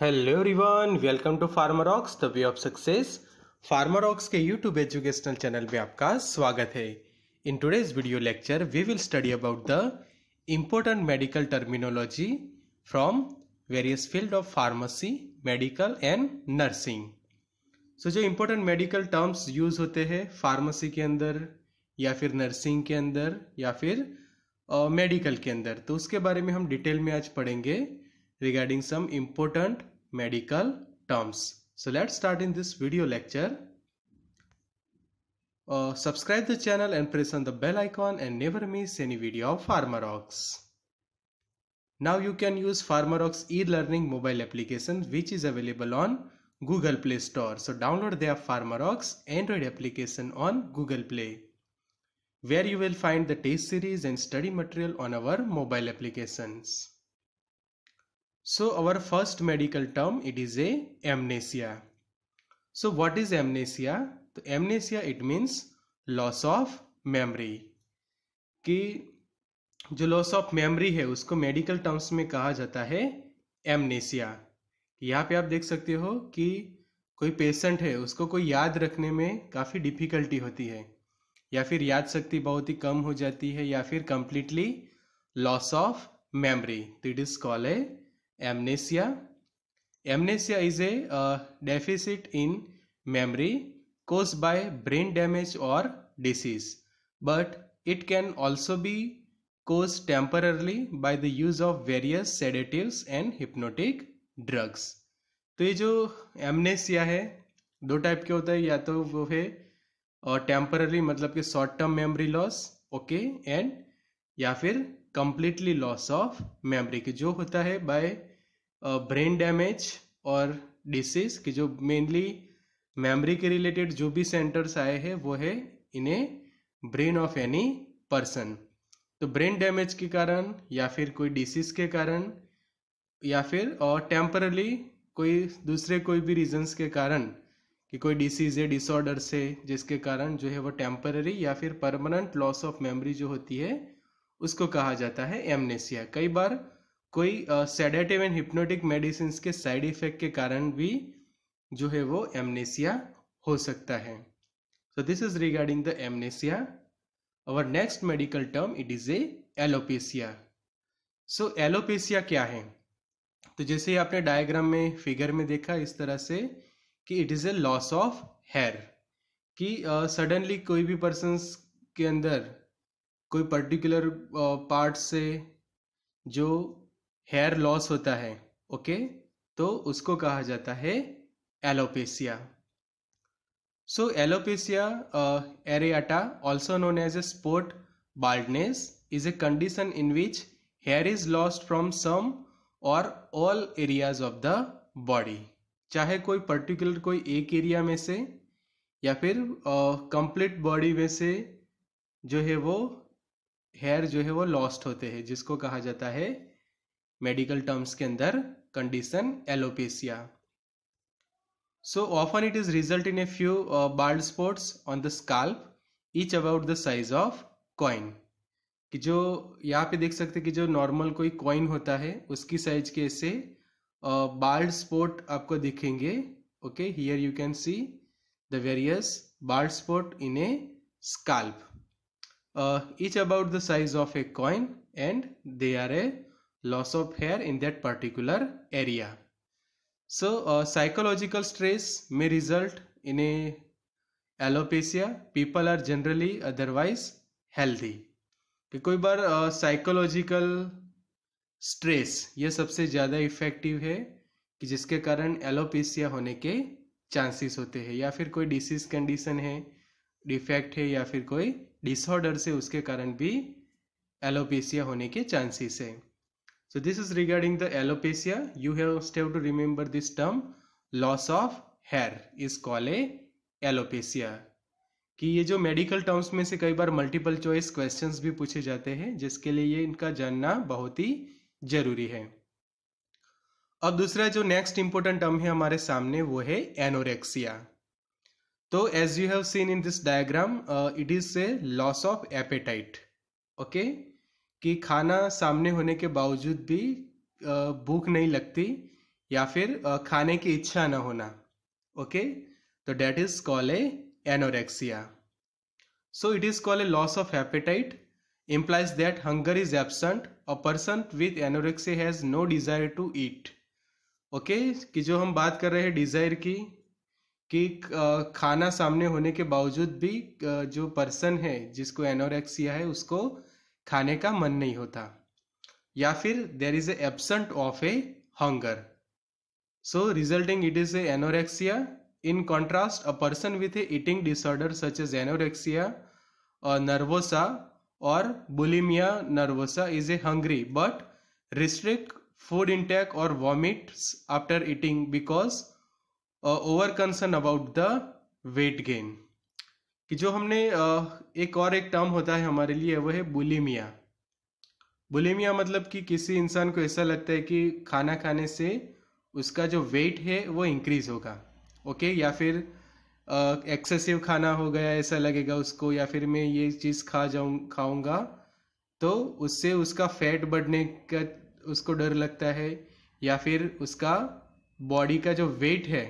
Hello everyone welcome to farmer ox the way of success farmer ox के YouTube educational channel में आपका स्वागत है in today's video lecture we will study about the important medical terminology from various field of pharmacy medical and nursing so जो important medical terms use होते हैं pharmacy के अंदर या फिर नर्सिंग के अंदर या फिर मेडिकल uh, के अंदर तो उसके बारे में हम डिटेल में आज पढ़ेंगे regarding some important medical terms. So let's start in this video lecture. Uh, subscribe the channel and press on the bell icon and never miss any video of PharmaRox. Now you can use PharmaRox e-learning mobile application which is available on Google Play Store. So download their PharmaRox Android application on Google Play where you will find the test series and study material on our mobile applications. So our first medical term it is a amnesia. So what is amnesia? तो amnesia it means loss of memory. कि जो loss of memory है उसको medical terms में कहा जाता है amnesia. यहाँ पे आप देख सकते हो कि कोई पेशेंट है उसको कोई याद रखने में काफ़ी डिफ़िकल्टी होती है या फिर याद शक्ति बहुत ही कम हो जाती है या फिर कम्प्लीटली लॉस ऑफ मेमोरी तो it is call a amnesia amnesia is a uh, deficit in memory caused by brain damage or disease but it can also be caused temporarily by the use of various sedatives and hypnotic drugs तो ये जो amnesia है दो type के होता है या तो वो है टेम्पररी मतलब कि short term memory loss okay and या फिर कंप्लीटली लॉस ऑफ मेमोरी की जो होता है बाय ब्रेन डैमेज और डिसीज की जो मेनली मेमोरी के रिलेटेड जो भी सेंटर्स आए हैं वो है इन्हें ब्रेन ऑफ एनी पर्सन तो ब्रेन डैमेज के कारण या फिर कोई डिसीज के कारण या फिर और टेम्परली कोई दूसरे कोई भी रीजंस के कारण कि कोई डिसीज है डिसऑर्डर से जिसके कारण जो है वो टेम्पररी या फिर परमानेंट लॉस ऑफ मेमोरी जो होती है उसको कहा जाता है एमनेसिया कई बार कोई सेडेटिव एंड हिप्नोटिक मेडिसिन के साइड इफेक्ट के कारण भी जो है वो एमनेसिया हो सकता है so this is regarding the amnesia our next medical term it is a alopecia so alopecia क्या है तो जैसे ही आपने डायग्राम में फिगर में देखा इस तरह से कि it is a loss of hair कि सडनली uh, कोई भी पर्सन के अंदर कोई पर्टिकुलर पार्ट uh, से जो हेयर लॉस होता है ओके तो उसको कहा जाता है alopecia so alopecia areata also known as a spot baldness is a condition in which hair is lost from some or all areas of the body चाहे कोई पर्टिकुलर कोई एक एरिया में से या फिर कंप्लीट uh, बॉडी में से जो है वो हेयर जो है वो लॉस्ट होते हैं जिसको कहा जाता है मेडिकल टर्म्स के अंदर condition alopecia so often it is result in a few bald spots on the scalp each about the size of coin कि जो यहाँ पे देख सकते हैं कि जो नॉर्मल कोई कॉइन होता है उसकी साइज के ऐसे बाल्ड uh, स्पॉट आपको दिखेंगे okay here you can see the various bald spot in a scalp uh, each about the size of a coin and they are a loss of hair in that particular area. So uh, psychological stress may result in a alopecia. People are generally otherwise healthy. कि कोई बार psychological stress ये सबसे ज़्यादा effective है कि जिसके कारण alopecia होने के चांसेस होते हैं या फिर कोई डिसीज कंडीशन है डिफेक्ट है या फिर कोई डिसऑर्डर से उसके कारण भी एलोपेसिया होने के चांसेस है so this is regarding the alopecia you have स्टेव to remember this term loss of hair is call a alopecia कि ये जो मेडिकल टर्म्स में से कई बार मल्टीपल चॉइस क्वेश्चंस भी पूछे जाते हैं जिसके लिए ये इनका जानना बहुत ही जरूरी है अब दूसरा जो नेक्स्ट इंपॉर्टेंट टर्म है हमारे सामने वो है एनोरेक्सिया तो as you have seen in this diagram it is a loss of appetite okay कि खाना सामने होने के बावजूद भी uh, भूख नहीं लगती या फिर uh, खाने की इच्छा ना होना ओके तो that is call a anorexia so it is call a loss of appetite implies that hunger is absent a person with anorexia has no desire to eat okay कि जो हम बात कर रहे हैं डिजायर की कि खाना सामने होने के बावजूद भी जो पर्सन है जिसको एनोरेक्सिया है उसको खाने का मन नहीं होता या फिर there is absent of a hunger so resulting it is a anorexia in contrast a person with a eating disorder such as anorexia nervosa or bulimia nervosa is a hungry but restrict food intake or vomits after eating because over concern about the weight gain कि जो हमने uh, एक और एक term होता है हमारे लिए वो है बुलिमिया बुलिमिया मतलब कि किसी इंसान को ऐसा लगता है कि खाना खाने से उसका जो वेट है वो इंक्रीज होगा ओके या फिर एक्सेसिव uh, खाना हो गया ऐसा लगेगा उसको या फिर मैं ये चीज़ खा जाऊँ खाऊंगा तो उससे उसका फैट बढ़ने का उसको डर लगता है या फिर उसका बॉडी का जो वेट है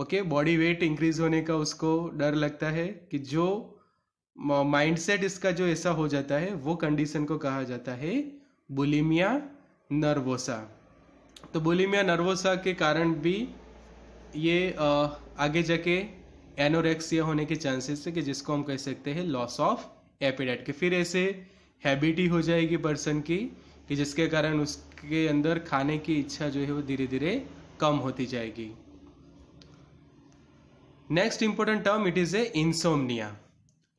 ओके बॉडी वेट इंक्रीज होने का उसको डर लगता है कि जो माइंडसेट इसका जो ऐसा हो जाता है वो कंडीशन को कहा जाता है बुलिमिया नर्वोसा तो बुलिमिया नर्वोसा के कारण भी ये आ, आगे जाके एनोरेक्सिया होने के चांसेस है कि जिसको हम कह सकते हैं लॉस ऑफ एपिडाइट के फिर ऐसे हैबिट ही हो जाएगी पर्सन की कि जिसके कारण उसके अंदर खाने की इच्छा जो है वो धीरे धीरे कम होती जाएगी next important term it is a insomnia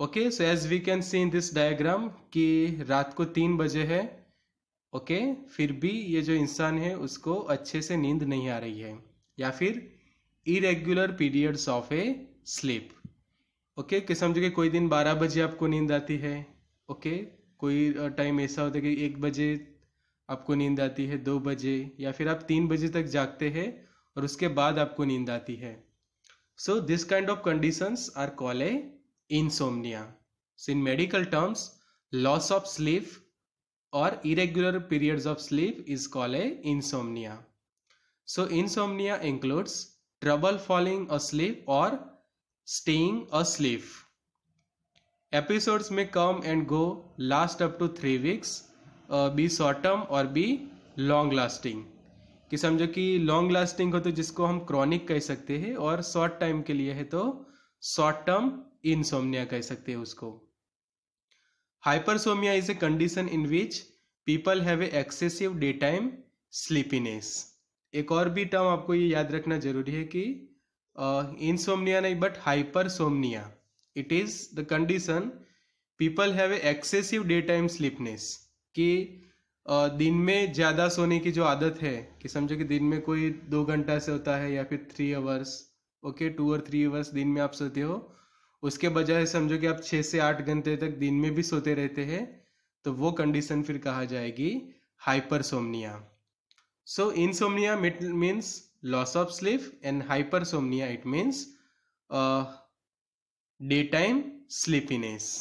okay so as we can see in this diagram कि रात को तीन बजे है ओके okay, फिर भी ये जो इंसान है उसको अच्छे से नींद नहीं आ रही है या फिर irregular periods of a sleep okay कि समझो कि कोई दिन बारह बजे आपको नींद आती है ओके okay, कोई टाइम ऐसा होता है कि एक बजे आपको नींद आती है दो बजे या फिर आप तीन बजे तक जागते हैं और उसके बाद आपको नींद आती है So this kind of conditions are called insomnia. So in medical terms, loss of sleep or irregular periods of sleep is called insomnia. So insomnia includes trouble falling asleep or staying asleep. Episodes may come and go, last up to 3 weeks, uh, be short term or be long lasting. कि समझो कि long lasting हो तो जिसको हम chronic कह सकते हैं और शॉर्ट टाइम के लिए है तो शॉर्ट टर्म इनसोमिया कह सकते हैं उसको hypersomnia is a condition in which people have a excessive day time sleepiness एक और भी टर्म आपको ये याद रखना जरूरी है कि इनसोमनिया नहीं but hypersomnia it is the condition people have a excessive day time sleepiness कि दिन में ज़्यादा सोने की जो आदत है कि समझो कि दिन में कोई दो घंटा से होता है या फिर three hours okay two or three hours दिन में आप सोते हो उसके बजाय समझो कि आप छः से आठ घंटे तक दिन में भी सोते रहते हैं तो वो कंडीशन फिर कहा जाएगी hypersomnia so insomnia means loss of sleep and hypersomnia it means day time sleepiness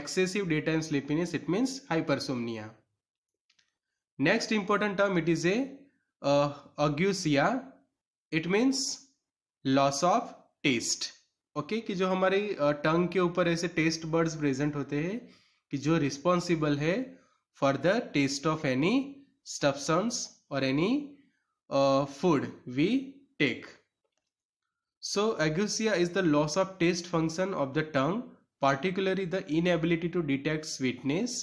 excessive day time sleepiness it means hypersomnia next important term it is a uh, agusia it means loss of okay okay, कि जो हमारे टंग uh, के ऊपर ऐसे taste buds present होते हैं कि जो रिस्पॉन्सिबल है for the taste of any stuffs or any food we take so ageusia is the loss of taste function of the tongue particularly the inability to detect sweetness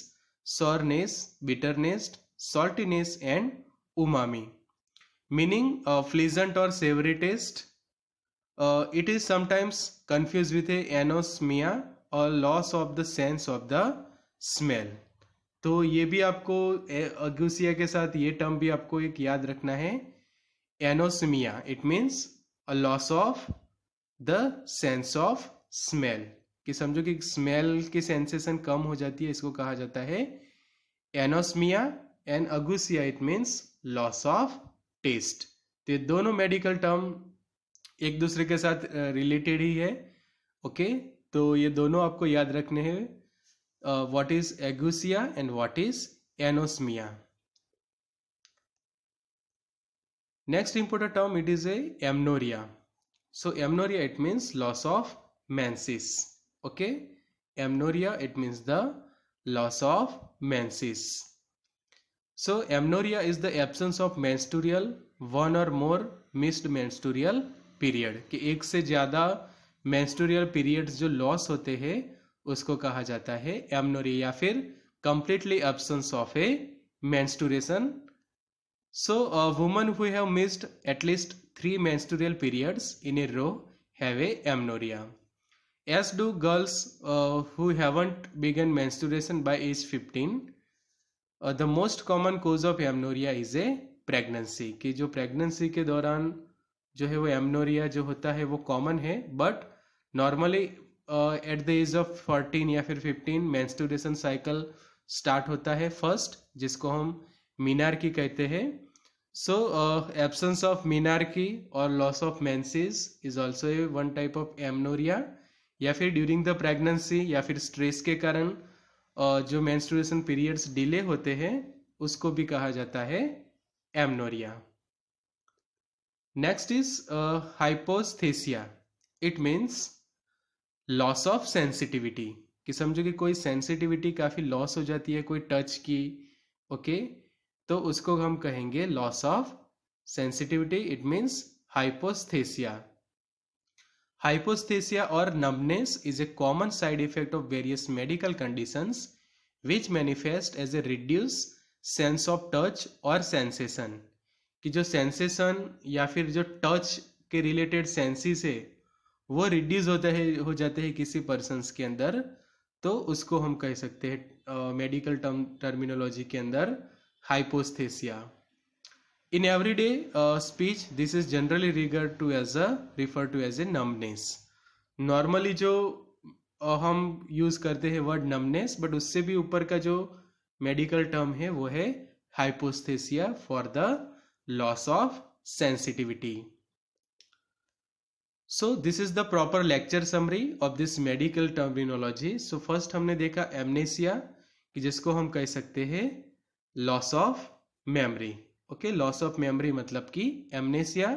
sourness bitterness saltiness and umami meaning a uh, pleasant or savory taste uh, it is sometimes confused with a anosmia or loss of the sense of the smell तो ये भी आपको अगुसिया के साथ ये term भी आपको एक याद रखना है anosmia it means a loss of the sense of smell कि समझो कि स्मेल की सेंसेशन कम हो जाती है इसको कहा जाता है anosmia and ageusia it means loss of taste तो ये दोनों मेडिकल टर्म एक दूसरे के साथ रिलेटेड ही है ओके तो ये दोनों आपको याद रखने हैं what is ageusia and what is anosmia next important term it is amenorrhea so amenorrhea it means loss of menses okay amenorrhea it means the loss of menses So amenorrhea is the absence of menstrual one or more missed menstrual period ki ek se zyada menstrual periods jo loss hote हैं usko kaha jata hai amenorrhea ya fir completely absence of a menstruation So a woman who have missed at least 3 menstrual periods in a row have a amenorrhea As do girls uh, who haven't begun menstruation by age 15 the most common cause of amenorrhea is a pregnancy कि जो pregnancy के दौरान जो है वो amenorrhoea जो होता है वो कॉमन है but normally at the age of fourteen या फिर फिफ्टीन मैंस्टूरेशन साइकिल स्टार्ट होता है फर्स्ट जिसको हम मीनार की कहते हैं सो एब्सेंस ऑफ मीनार की और loss of menses is also a one type of amenorrhea या फिर ड्यूरिंग द प्रेगनेंसी या फिर स्ट्रेस के कारण जो मेंस्ट्रुएशन पीरियड्स डिले होते हैं उसको भी कहा जाता है amenorrhea next is hypoesthesia it means loss of sensitivity कि समझो कि कोई सेंसिटिविटी काफ़ी लॉस हो जाती है कोई टच की ओके okay? तो उसको हम कहेंगे loss of sensitivity it means hypoesthesia Hyposthesia or numbness is a common side effect of various medical conditions which manifest as a reduced sense of touch or sensation कि जो sensation या फिर जो touch के रिलेटेड सेंसेस है वो reduce होता है हो जाते हैं किसी पर्सनस के अंदर तो उसको हम कह सकते हैं मेडिकल टर्म टर्मिनोलॉजी के अंदर hypoesthesia In everyday uh, speech, this is generally referred to as a referred to as a numbness. Normally जो uh, हम यूज करते हैं वर्ड नमनेस बट उससे भी ऊपर का जो मेडिकल टर्म है वो है hypoesthesia for the loss of sensitivity so this is the proper lecture summary of this medical terminology so first हमने देखा एमनेसिया कि जिसको हम कह सकते हैं loss of memory okay loss of memory मतलब कि एमनेसिया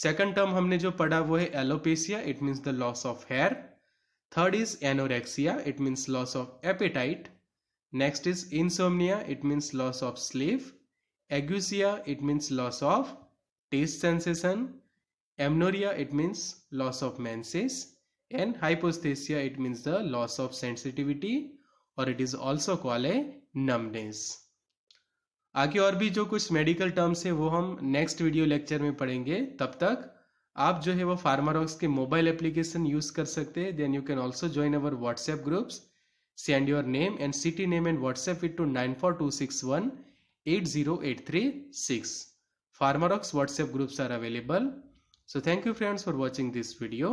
सेकंड टर्म हमने जो पढ़ा वो है alopecia it means the loss of hair third is anorexia it means loss of appetite next is insomnia it means loss of sleep ageusia it means loss of taste sensation amenorrhea it means loss of menses and hypoesthesia it means the loss of sensitivity और it is also call a numbness आगे और भी जो कुछ medical terms है वो हम next video lecture में पढ़ेंगे तब तक आप जो है वो फार्मारॉक्स के मोबाइल एप्लीकेशन यूज कर सकते हैं then you can also join our WhatsApp groups send your name and city name and WhatsApp it to nine four two six one eight zero eight three six Pharmarox WhatsApp groups are available so thank you friends for for watching this video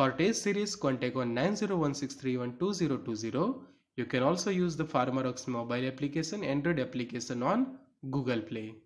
test series contact on nine zero one six three one two zero two zero You can also use the PharmaRox mobile application, Android application on Google Play.